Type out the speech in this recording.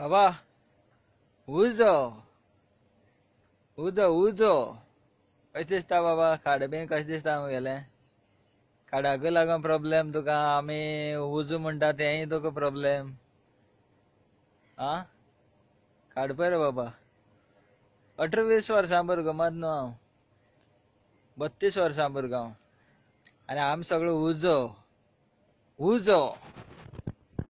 बाबा उजो उजो उजो कशें दिसता बाबा खाड बी कशें दिसता मुगेलें खाडाक लागून प्रॉब्लेम तुका आमी उजू म्हणटा तेंय तुका प्रॉब्लेम आं खाड पय रे बाबा अठरा वीस वर्सां भुरगो मात न्हू हांव बत्तीस वर्सां भुरगो हांव आनी आमी सगळो उजो उजो